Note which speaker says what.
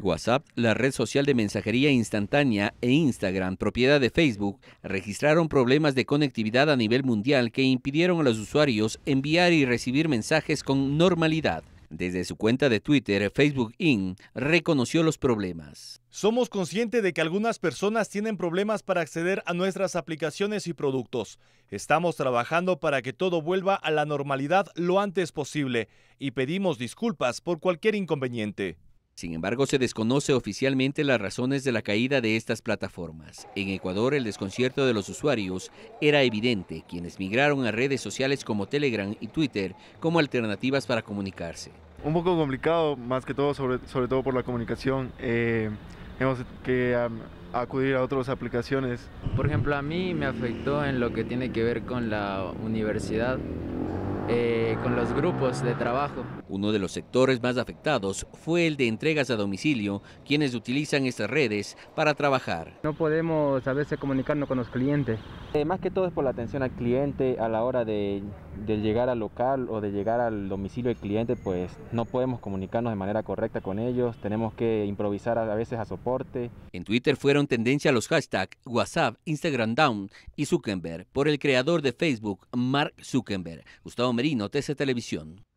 Speaker 1: WhatsApp, la red social de mensajería instantánea e Instagram, propiedad de Facebook, registraron problemas de conectividad a nivel mundial que impidieron a los usuarios enviar y recibir mensajes con normalidad. Desde su cuenta de Twitter, Facebook Inc.
Speaker 2: reconoció los problemas. Somos conscientes de que algunas personas tienen problemas para acceder a nuestras aplicaciones y productos. Estamos trabajando para que todo vuelva a la normalidad lo antes posible y pedimos disculpas por cualquier inconveniente.
Speaker 1: Sin embargo, se desconoce oficialmente las razones de la caída de estas plataformas. En Ecuador, el desconcierto de los usuarios era evidente, quienes migraron a redes sociales como Telegram y Twitter como alternativas para comunicarse.
Speaker 3: Un poco complicado, más que todo, sobre, todo por la comunicación. Eh, hemos que acudir a otras aplicaciones.
Speaker 4: Por ejemplo, a mí me afectó en lo que tiene que ver con la universidad eh, con los grupos de trabajo. Uno de los sectores más afectados fue el de entregas
Speaker 1: a domicilio, quienes utilizan estas redes para trabajar.
Speaker 4: No podemos a veces comunicarnos
Speaker 5: con los clientes. Eh, más que todo es por la atención al cliente a la hora de de llegar al local o de llegar al domicilio del cliente, pues no podemos comunicarnos de manera correcta con ellos, tenemos que improvisar a veces a soporte.
Speaker 1: En Twitter fueron tendencia los hashtags WhatsApp, Instagram Down y Zuckerberg por el creador de Facebook, Mark Zuckerberg. Gustavo Merino, TC Televisión.